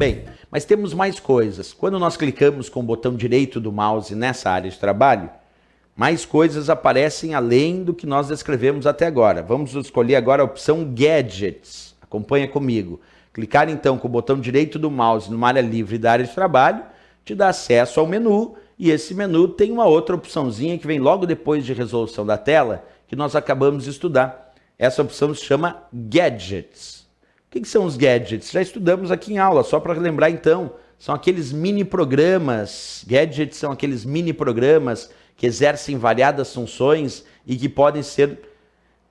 Bem, mas temos mais coisas. Quando nós clicamos com o botão direito do mouse nessa área de trabalho, mais coisas aparecem além do que nós descrevemos até agora. Vamos escolher agora a opção Gadgets. Acompanha comigo. Clicar então com o botão direito do mouse numa área livre da área de trabalho te dá acesso ao menu e esse menu tem uma outra opçãozinha que vem logo depois de resolução da tela que nós acabamos de estudar. Essa opção se chama Gadgets. O que, que são os gadgets? Já estudamos aqui em aula, só para lembrar então, são aqueles mini programas. Gadgets são aqueles mini programas que exercem variadas funções e que podem ser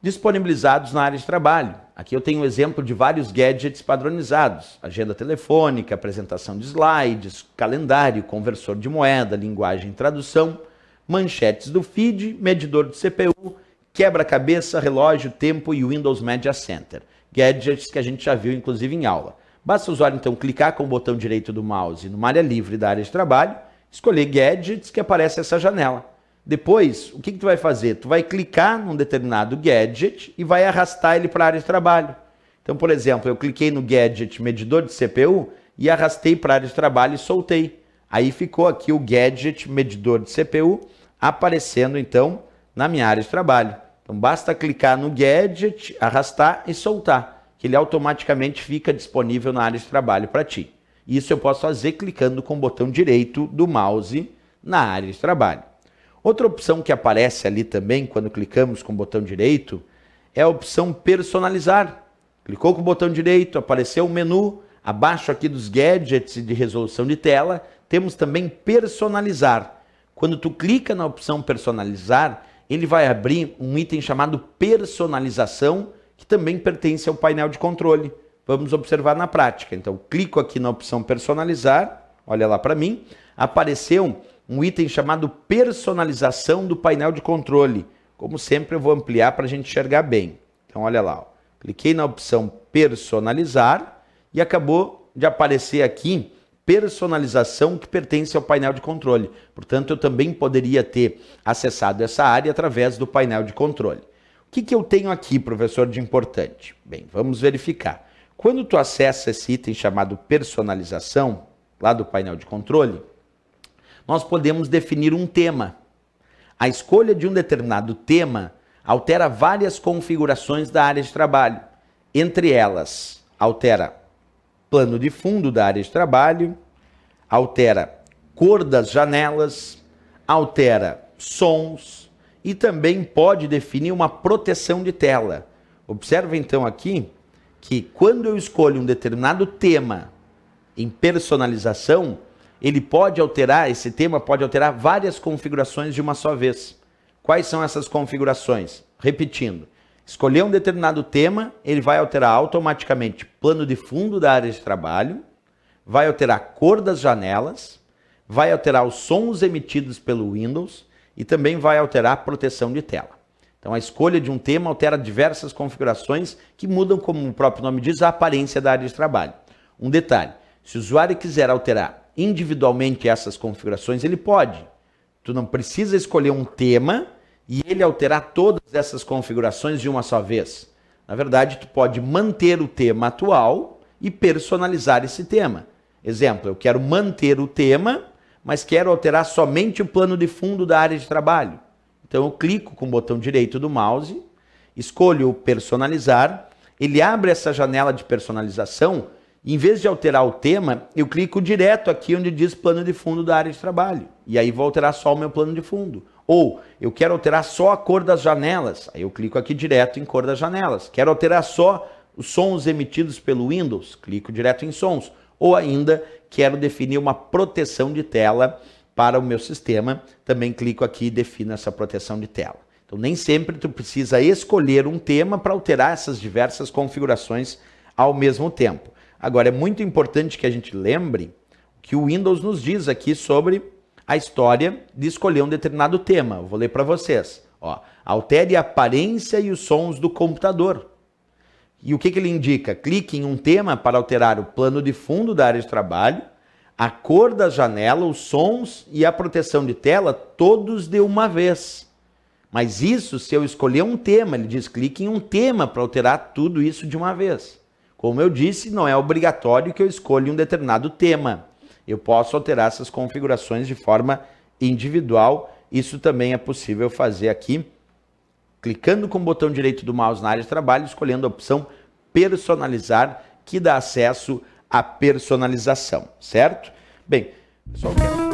disponibilizados na área de trabalho. Aqui eu tenho um exemplo de vários gadgets padronizados: agenda telefônica, apresentação de slides, calendário, conversor de moeda, linguagem e tradução, manchetes do feed, medidor de CPU, quebra-cabeça, relógio, tempo e Windows Media Center gadgets que a gente já viu, inclusive, em aula. Basta o usuário, então, clicar com o botão direito do mouse numa área livre da área de trabalho, escolher gadgets que aparece essa janela. Depois, o que, que tu vai fazer? Tu vai clicar num determinado gadget e vai arrastar ele para a área de trabalho. Então, por exemplo, eu cliquei no gadget medidor de CPU e arrastei para a área de trabalho e soltei. Aí ficou aqui o gadget medidor de CPU aparecendo, então, na minha área de trabalho. Então basta clicar no gadget, arrastar e soltar, que ele automaticamente fica disponível na área de trabalho para ti. Isso eu posso fazer clicando com o botão direito do mouse na área de trabalho. Outra opção que aparece ali também quando clicamos com o botão direito é a opção personalizar. Clicou com o botão direito, apareceu o menu, abaixo aqui dos gadgets de resolução de tela, temos também personalizar. Quando tu clica na opção personalizar, ele vai abrir um item chamado personalização, que também pertence ao painel de controle. Vamos observar na prática. Então, clico aqui na opção personalizar, olha lá para mim, apareceu um item chamado personalização do painel de controle. Como sempre, eu vou ampliar para a gente enxergar bem. Então, olha lá, ó. cliquei na opção personalizar e acabou de aparecer aqui personalização que pertence ao painel de controle. Portanto, eu também poderia ter acessado essa área através do painel de controle. O que, que eu tenho aqui, professor, de importante? Bem, vamos verificar. Quando tu acessa esse item chamado personalização, lá do painel de controle, nós podemos definir um tema. A escolha de um determinado tema altera várias configurações da área de trabalho. Entre elas, altera plano de fundo da área de trabalho, altera cor das janelas, altera sons e também pode definir uma proteção de tela. Observa então aqui que quando eu escolho um determinado tema em personalização, ele pode alterar, esse tema pode alterar várias configurações de uma só vez. Quais são essas configurações? Repetindo, escolher um determinado tema, ele vai alterar automaticamente plano de fundo da área de trabalho, vai alterar a cor das janelas, vai alterar os sons emitidos pelo Windows e também vai alterar a proteção de tela. Então a escolha de um tema altera diversas configurações que mudam, como o próprio nome diz, a aparência da área de trabalho. Um detalhe, se o usuário quiser alterar individualmente essas configurações, ele pode. Tu não precisa escolher um tema e ele alterar todas essas configurações de uma só vez. Na verdade, tu pode manter o tema atual e personalizar esse tema. Exemplo, eu quero manter o tema, mas quero alterar somente o plano de fundo da área de trabalho. Então eu clico com o botão direito do mouse, escolho personalizar, ele abre essa janela de personalização em vez de alterar o tema, eu clico direto aqui onde diz plano de fundo da área de trabalho. E aí vou alterar só o meu plano de fundo. Ou eu quero alterar só a cor das janelas. Aí eu clico aqui direto em cor das janelas. Quero alterar só os sons emitidos pelo Windows. Clico direto em sons. Ou ainda quero definir uma proteção de tela para o meu sistema. Também clico aqui e defino essa proteção de tela. Então nem sempre tu precisa escolher um tema para alterar essas diversas configurações ao mesmo tempo. Agora, é muito importante que a gente lembre que o Windows nos diz aqui sobre a história de escolher um determinado tema. Vou ler para vocês. Ó, altere a aparência e os sons do computador. E o que, que ele indica? Clique em um tema para alterar o plano de fundo da área de trabalho, a cor da janela, os sons e a proteção de tela, todos de uma vez. Mas isso se eu escolher um tema, ele diz clique em um tema para alterar tudo isso de uma vez. Como eu disse, não é obrigatório que eu escolha um determinado tema. Eu posso alterar essas configurações de forma individual. Isso também é possível fazer aqui, clicando com o botão direito do mouse na área de trabalho, escolhendo a opção personalizar, que dá acesso à personalização, certo? Bem, pessoal, quero...